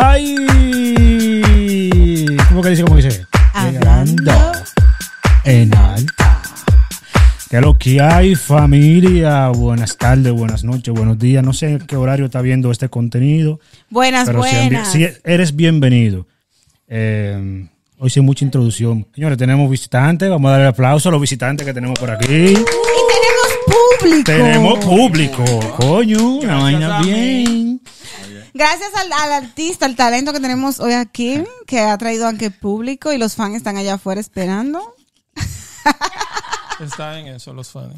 ¡Ay! ¿Cómo que dice? ¿Cómo que dice? Hablando en alta. Que lo que hay, familia. Buenas tardes, buenas noches, buenos días. No sé en qué horario está viendo este contenido. Buenas, pero buenas. Si, eres bienvenido. Em, hoy sin mucha introducción. Señores, tenemos visitantes. Vamos a darle aplauso a los visitantes que tenemos por aquí. Y tenemos público. Tenemos público. Coño, una vaina bien. Gracias al, al, artista, al talento que tenemos hoy aquí, que ha traído aunque público y los fans están allá afuera esperando. Están en eso los fans.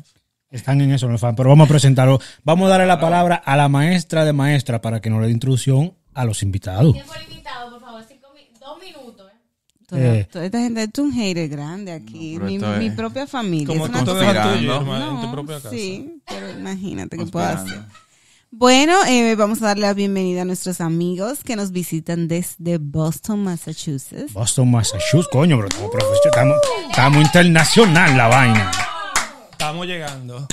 Están en eso los fans, pero vamos a presentarlo. Vamos a darle la palabra a la maestra de maestra para que nos dé introducción a los invitados. Tiempo invitado, por favor, Cinco, dos minutos. ¿eh? Toda, esta eh. gente es un hater grande aquí. mi, propia familia. Como es una tú en tu propia casa. Sí, pero imagínate que puedo hacer. Bueno, eh, vamos a darle la bienvenida a nuestros amigos que nos visitan desde Boston, Massachusetts. Boston, Massachusetts, coño, pero estamos, estamos, internacional la vaina. Estamos llegando.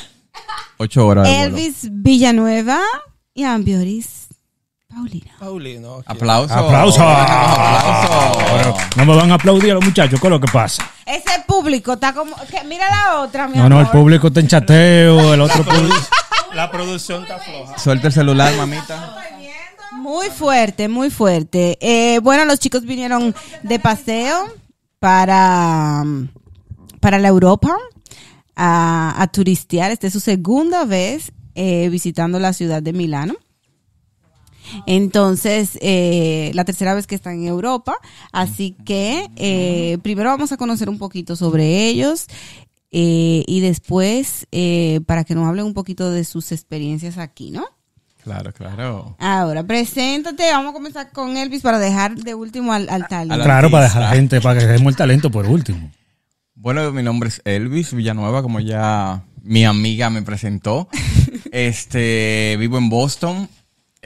Ocho horas. Elvis Villanueva y Ambioris Paulina. Paulino. Okay. Aplauso. Aplauso. no me van a aplaudir a los muchachos, ¿qué es lo que pasa? Ese público está como. mira la otra, mi No, no, el público está en chateo, el otro público la producción está floja. Suelta el celular, mamita. Muy fuerte, muy fuerte. Eh, bueno, los chicos vinieron de paseo para, para la Europa a, turistear. Esta es su segunda vez eh, visitando la ciudad de Milán. Entonces, eh, la tercera vez que están en Europa. Así que primero vamos a conocer un poquito sobre ellos. Eh, y después eh, para que nos hablen un poquito de sus experiencias aquí, ¿no? Claro, claro. Ahora, preséntate, vamos a comenzar con Elvis para dejar de último al, al talento. Claro, para dejar la gente, para que dejemos el talento por último. Bueno, mi nombre es Elvis Villanueva, como ya mi amiga me presentó. Este, vivo en Boston,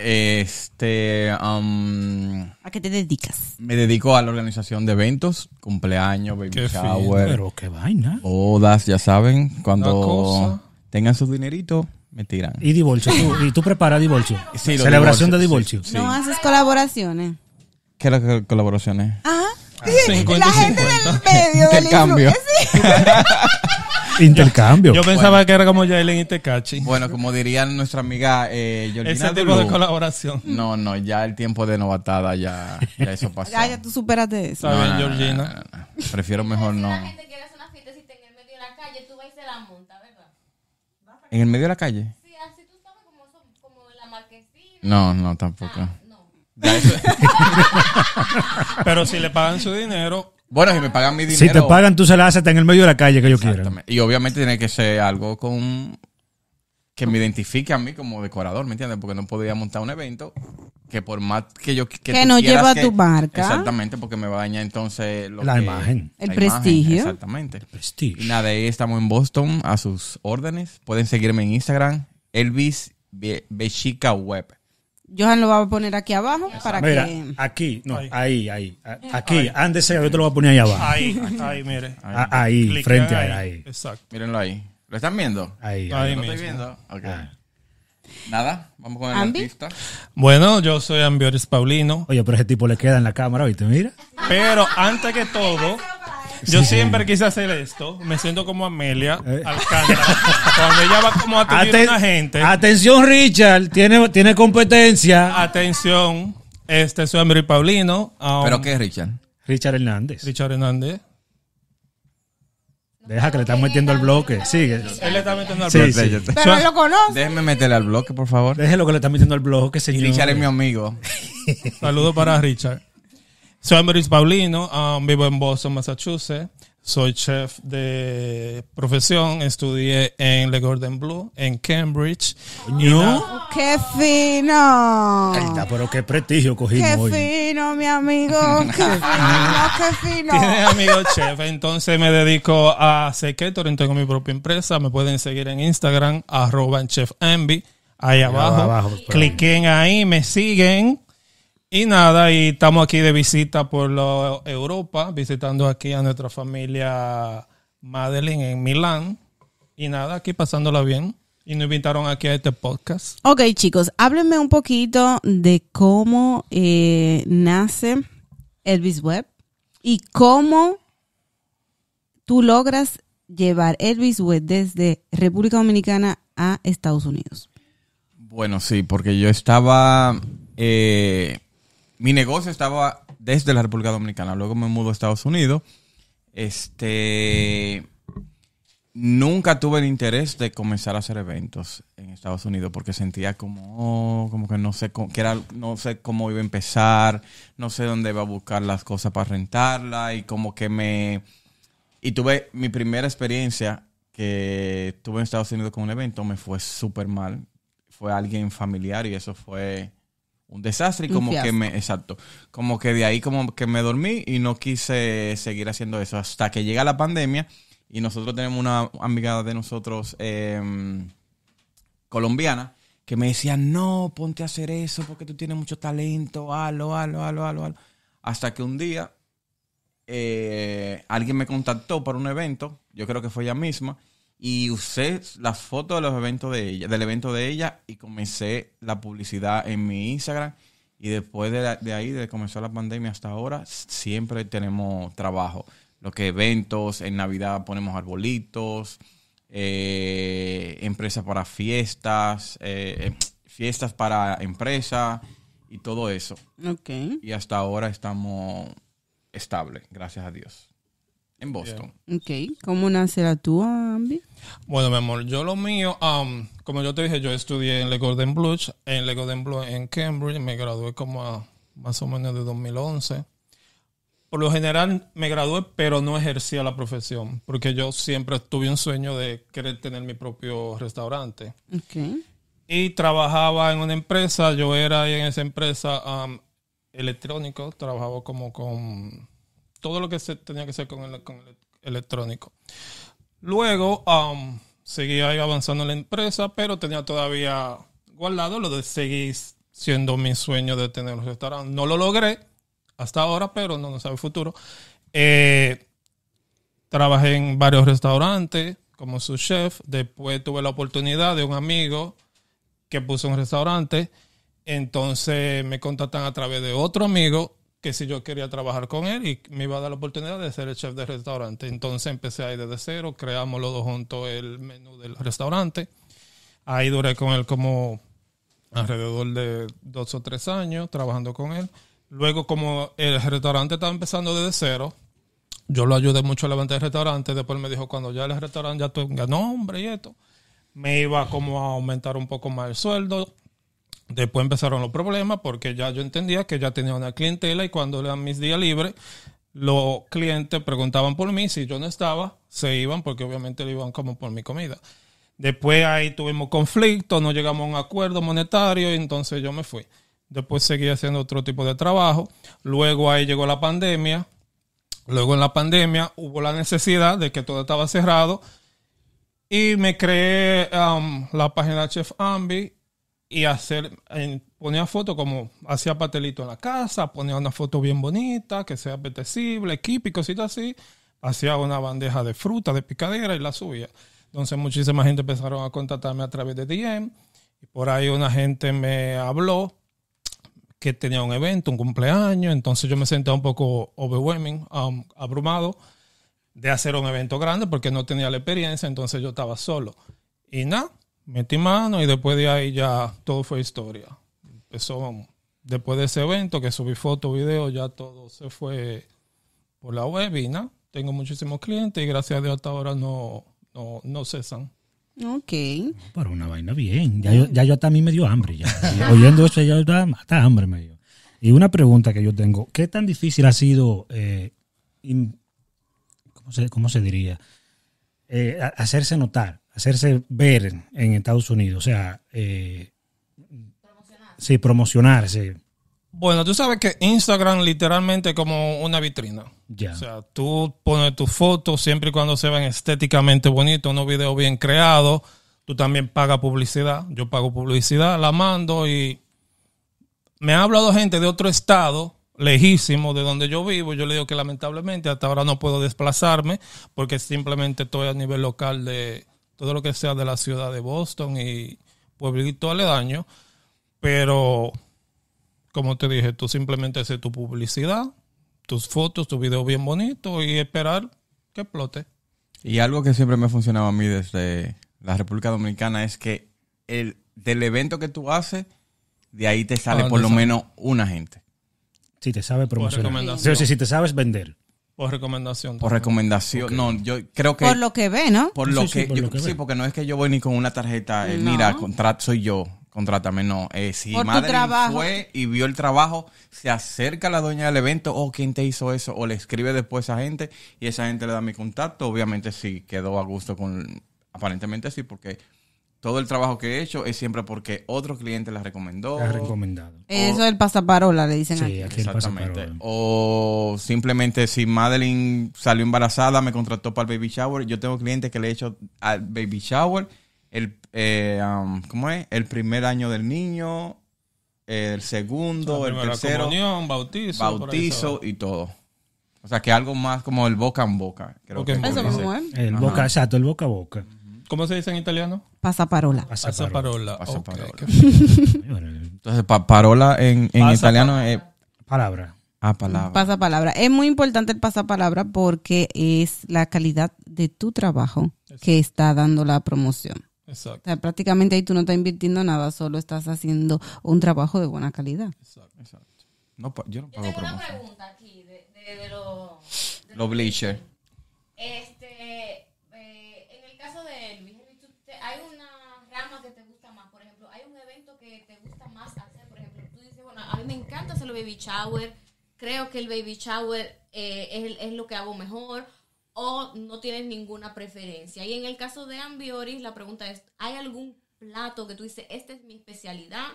este. Um, ¿A qué te dedicas? Me dedico a la organización de eventos, cumpleaños, baby shower. pero qué vaina. Bodas, ya saben. Cuando tengan su dinerito, me tiran. Y divorcio. ¿Y tú preparas divorcio? Celebración de divorcio. No haces colaboraciones. ¿Qué las colaboraciones? Ajá. Ah, y la gente del medio. del cambio. Intercambio. Yo, pensaba que era como Jalen y Tecachi. Bueno, como diría nuestra amiga eh, Georgina Ese tipo de colaboración. No, no, ya el tiempo de novatada ya, ya eso pasó. ya, ya tú superaste eso. Está Georgina. Prefiero mejor no. Si la gente quiere hacer una fiesta si te en el medio de la calle, tú vas y se la monta, ¿verdad? ¿En el medio de la calle? Sí, así tú sabes cómo son, como la marquesina. No, no, tampoco. Ah, no. Pero si le pagan su dinero, bueno, si me pagan mi dinero. Si te pagan, tú se la haces en el medio de la calle que yo quiera. Y obviamente tiene que ser algo con que me identifique a mí como decorador, ¿me entiendes? Porque no podía montar un evento que por más que yo que, que no lleva a tu marca. Exactamente, porque me va a dañar entonces la imagen, el prestigio. exactamente. El prestigio. Y nada, ahí estamos en Boston a sus órdenes. Pueden seguirme en Instagram, Elvis Johan lo va a poner aquí abajo para mira, que. Aquí, no, ahí, ahí. Eh. aquí, antes yo te lo voy a poner ahí abajo. Ahí, ahí, mire. Ah, ahí, frente ahí. a ahí. Exacto. Mírenlo ahí. ¿Lo están viendo? Ahí, ahí. ¿Lo estoy viendo? Ah. Ok. Nada, vamos con el artista. Bueno, yo soy Ambioris Paulino. Oye, pero ese tipo le queda en la cámara, ¿viste? Mira. Pero antes que todo, yo siempre quise hacer esto. Me siento como Amelia eh. Cuando ella va como a una gente. Atención, Richard. Tiene, tiene competencia. Atención. Este, soy y Paulino. Um, ¿Pero qué es Richard? Richard Hernández. Richard Hernández. Deja que le están metiendo al bloque. Sigue. Él le está metiendo al bloque. Pero lo conoce. Déjeme meterle al bloque, por favor. lo que le está metiendo al bloque, señor. Richard es mi amigo. Saludos para Richard. Soy Maris Paulino, um, vivo en Boston, Massachusetts. Soy chef de profesión, estudié en Le Gordon Blue, en Cambridge. ¡No! ¡Qué fino! pero qué prestigio cogimos ¡Qué fino, mi amigo! ¡Qué fino, qué Tienes amigo chef, entonces me dedico a secreto tengo mi propia empresa, me pueden seguir en Instagram, arroba chef ahí abajo, abajo pues. cliquen ahí, me siguen, y nada, y estamos aquí de visita por la Europa, visitando aquí a nuestra familia Madeline en Milán. Y nada, aquí pasándola bien. Y nos invitaron aquí a este podcast. Ok, chicos, háblenme un poquito de cómo eh, nace Elvis Web y cómo tú logras llevar Elvis Web desde República Dominicana a Estados Unidos. Bueno, sí, porque yo estaba eh, mi negocio estaba desde la República Dominicana. Luego me mudo a Estados Unidos. Este. Nunca tuve el interés de comenzar a hacer eventos en Estados Unidos porque sentía como, oh, como que no sé cómo, era, no sé cómo iba a empezar, no sé dónde iba a buscar las cosas para rentarla y como que me y tuve mi primera experiencia que tuve en Estados Unidos con un evento me fue súper mal, fue alguien familiar y eso fue un desastre y como que me, exacto, como que de ahí como que me dormí y no quise seguir haciendo eso hasta que llega la pandemia y nosotros tenemos una amiga de nosotros em, colombiana que me decía, no, ponte a hacer eso porque tú tienes mucho talento, halo, halo, halo, halo, Hasta que un día eh, alguien me contactó por un evento, yo creo que fue ella misma, y usé la foto de los eventos de ella, del evento de ella y comencé la publicidad en mi Instagram. Y después de, de ahí, de comenzó la pandemia hasta ahora, siempre tenemos trabajo. Los que eventos, en Navidad ponemos arbolitos, eh, empresas para fiestas, eh, em, fiestas para empresas y todo eso. Y hasta ahora estamos estable, gracias a Dios. En Boston. Ok. ¿Cómo nace tú, tuya, Ambi? Bueno, mi amor, yo lo mío, um, como yo te dije, yo estudié en Le Golden Blue, en Le Golden Blue en Cambridge, me gradué como más o menos de 2011. Por lo general me gradué, pero no ejercía la profesión, porque yo siempre tuve un sueño de querer tener mi propio restaurante. Okay. Y trabajaba en una empresa, yo era en esa empresa electrónica, um, electrónico, trabajaba como con todo lo que se tenía que hacer con el, electrónico. Luego um, seguía avanzando en la empresa, pero tenía todavía guardado lo de seguir siendo mi sueño de tener un restaurante. No lo logré hasta ahora, pero no, nos sabe el futuro. Eh, trabajé en varios restaurantes como su chef. Después tuve la oportunidad de un amigo que puso un restaurante. Entonces me contactan a través de otro amigo que si yo quería trabajar con él y me iba a dar la oportunidad de ser el chef del restaurante. Entonces empecé ahí desde cero, creamos los dos juntos el menú del restaurante. Ahí duré con él como alrededor de dos o tres años trabajando con él. Luego, como el restaurante estaba empezando desde cero, yo lo ayudé mucho a levantar el restaurante. Después me dijo, cuando ya el restaurante ya tenga nombre y esto, me iba como a aumentar un poco más el sueldo. Después empezaron los problemas porque ya yo entendía que ya tenía una clientela y cuando eran mis días libres, los clientes preguntaban por mí, si yo no estaba, se iban porque obviamente le iban como por mi comida. Después ahí tuvimos conflicto no llegamos a un acuerdo monetario y entonces yo me fui. Después seguí haciendo otro tipo de trabajo. Luego ahí llegó la pandemia. Luego en la pandemia hubo la necesidad de que todo estaba cerrado y me creé um, la página Chef Ambi y hacer, ponía fotos como hacía patelito en la casa, ponía una foto bien bonita, que sea apetecible, equipo y así. Hacía una bandeja de fruta, de picadera y la subía. Entonces muchísima gente empezaron a contactarme a través de DM. Y por ahí una gente me habló que tenía un evento, un cumpleaños. Entonces yo me sentía un poco overwhelming, um, abrumado de hacer un evento grande porque no tenía la experiencia. Entonces yo estaba solo. Y nada, metí mano y después de ahí ya todo fue historia. Empezó, después de ese evento que subí fotos, video ya todo se fue por la web Tengo muchísimos clientes y gracias a Dios hasta ahora no, no, cesan. Ok. Para una vaina bien. Ya yo, ya yo hasta a mí me dio hambre. Ya. Oyendo eso, ya hasta hambre me Y una pregunta que yo tengo. ¿Qué tan difícil ha sido, eh, ¿cómo, se, diría? Eh, hacerse notar hacerse ver en Estados Unidos, o sea, eh, promocionarse. sí, promocionarse. Bueno, tú sabes que Instagram literalmente es como una vitrina. ya. O sea, tú pones tus fotos siempre y cuando se ven estéticamente bonitos, unos videos bien creados. Tú también pagas publicidad. Yo pago publicidad, la mando y me ha hablado gente de otro estado, lejísimo de donde yo vivo. Yo le digo que lamentablemente hasta ahora no puedo desplazarme porque simplemente estoy a nivel local de, todo lo que sea de la ciudad de Boston y pueblito aledaño, pero como te dije, tú simplemente haces tu publicidad, tus fotos, tu video bien bonito y esperar que explote. Y algo que siempre me ha funcionado a mí desde la República Dominicana es que el, del evento que tú haces, de ahí te sale ah, por lo menos una gente. Si te sabes promocionar. si te sabes vender. Por recomendación. Por recomendación. No, yo creo que. Por lo que ve, ¿no? Por lo que. Sí, sí porque no es que yo voy ni con una tarjeta. Eh, mira, contrato soy yo. Contrátame, no. Eh, si madre fue y vio el trabajo, se acerca la dueña del evento o oh, quién te hizo eso o le escribe después a esa gente y esa gente le da mi contacto. Obviamente sí quedó a gusto con. Aparentemente sí, porque todo el trabajo que he hecho es siempre porque otro cliente la recomendó. La recomendado. Eso es el pasaparola, le dicen sí, aquí. Exactamente. o simplemente si Madeline salió embarazada, me contrató para el baby shower. Yo tengo clientes que le he hecho al baby shower, el, eh, um, ¿cómo es? El primer año del niño, el segundo, el tercero. bautizo. Bautizo y todo. O sea, que algo más como el boca en boca. Creo es que Eso como El boca, exacto, el boca a boca. ¿Cómo se dice en italiano? Pasaparola. Pasaparola. Pasaparola. Entonces, parola en, en italiano es... Palabra. Ah, palabra. Pasapalabra. Es muy importante el pasapalabra porque es la calidad de tu trabajo que está dando la promoción. Exacto. O sea, prácticamente ahí tú no estás invirtiendo nada, solo estás haciendo un trabajo de buena calidad. Exacto. yo no pago yo tengo una pregunta aquí de, los... Los bleachers. Este, que te gusta más? Por ejemplo, ¿hay un evento que te gusta más hacer? Por ejemplo, tú dices, bueno, a mí me encanta hacer el baby shower, creo que el baby shower eh, es, lo que hago mejor, o no tienes ninguna preferencia. Y en el caso de Ambioris, la pregunta es, ¿hay algún plato que tú dices, esta es mi especialidad,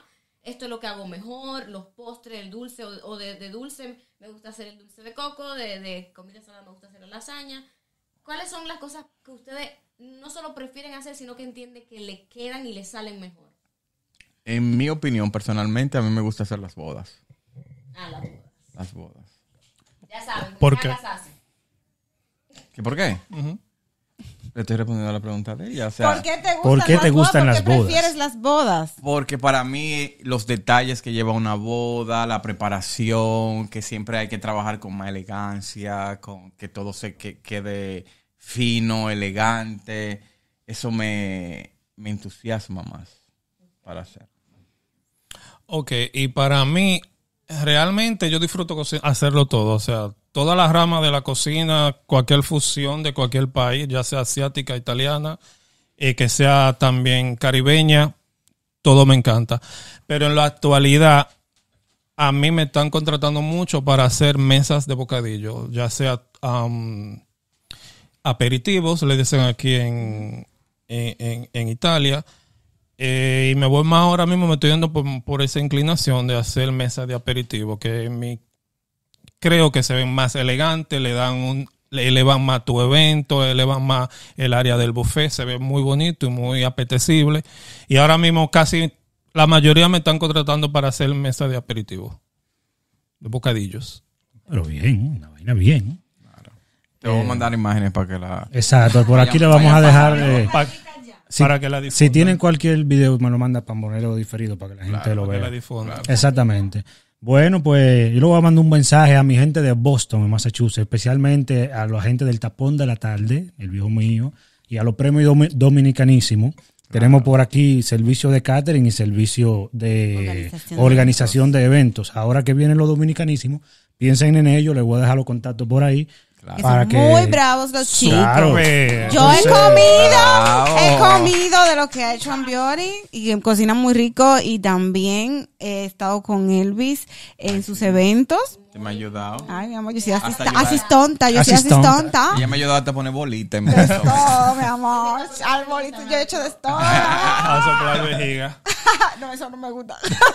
esto es lo que hago mejor, los postres, el dulce o, de, dulce, me gusta hacer el dulce de coco, de, de comida salada me gusta hacer la lasaña? ¿Cuáles son las cosas que ustedes no solo prefieren hacer, sino que entienden que le quedan y le salen mejor? En mi opinión, personalmente, a mí me gusta hacer las bodas. Ah, las bodas. Las bodas. Ya saben, ¿por qué? Las hacen. ¿Qué ¿Por qué? Le estoy respondiendo a la pregunta de ella. ¿Por qué te gustan, las, bodas? ¿Por qué prefieres las bodas? Porque para mí los detalles que lleva una boda, la preparación, que siempre hay que trabajar con más elegancia, con que todo se quede fino, elegante, eso me, me entusiasma más para hacer. Ok, y para mí realmente yo disfruto hacerlo todo, o sea, toda la rama de la cocina, cualquier fusión de cualquier país, ya sea asiática, italiana, eh, que sea también caribeña, todo me encanta. Pero en la actualidad, a mí me están contratando mucho para hacer mesas de bocadillo, ya sea um, aperitivos, le dicen aquí en, en, en Italia, eh, y me voy más ahora mismo, me estoy yendo por, esa inclinación de hacer mesas de aperitivo, que creo que se ven más elegantes, le dan un, elevan más tu evento, elevan más el área del buffet, se ve muy bonito y muy apetecible. Y ahora mismo casi la mayoría me están contratando para hacer mesas de aperitivo, de bocadillos. Pero bien, una vaina bien. Claro. Te voy a mandar eh, imágenes para que la... Exacto, por aquí le vamos a dejar... Si, para que la Si tienen cualquier video, me lo manda Pambonero diferido para que la gente lo vea. Exactamente. Bueno, pues yo le voy a mandar un mensaje a mi gente de Boston, en Massachusetts, especialmente a la gente del Tapón de la Tarde, el viejo mío, y a los premios dominicanísimos. Tenemos por aquí servicio de catering y servicio de organización, de, eventos. Ahora que vienen los dominicanísimos, piensen en ello, les voy a dejar los contactos por ahí son muy bravos los chicos. Yo he comido, he comido de lo que ha hecho Ambiori y cocina muy rico y también he estado con Elvis en sus eventos. Te me ha ayudado. Ay, mi amor, yo soy asist- asistonta, yo soy Asistonta. Y Ella me ha ayudado hasta a poner bolitas en De todo, mi amor. bolito yo he hecho de todo. A soplar vejiga. no, eso no me gusta.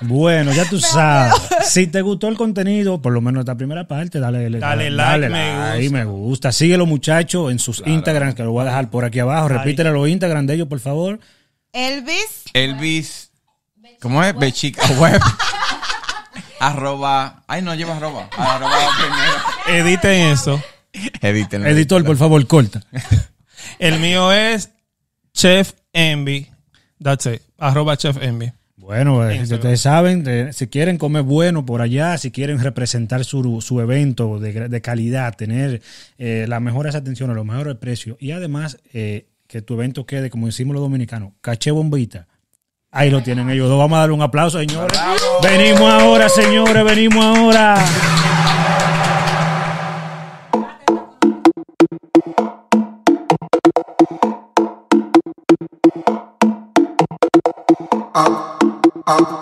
Bueno, ya tú sabes. si te gustó el contenido, por lo menos esta primera parte, dale, dale, dale, like, me, gusta. Síguelo, muchachos, en sus Instagrams, que lo voy a dejar por aquí abajo. Repítele los Instagram de ellos, por favor. Elvis. Elvis. ¿Cómo es? Bechica Web. arroba. Ay, no lleva arroba. Arroba Editen eso. Editen. Editor, por favor, corta. el mío es Chef Envy. That's Arroba Chef Envy. Bueno, eh, ustedes saben, eh, si quieren comer bueno por allá, si quieren representar su, evento de, calidad, tener eh, las mejores atenciones, los mejores precios y además eh, que tu evento quede, como decimos los dominicanos, caché bombita. Ahí lo tienen ellos Vamos a darle un aplauso, señores. Venimos ahora, señores, venimos ahora. Oh.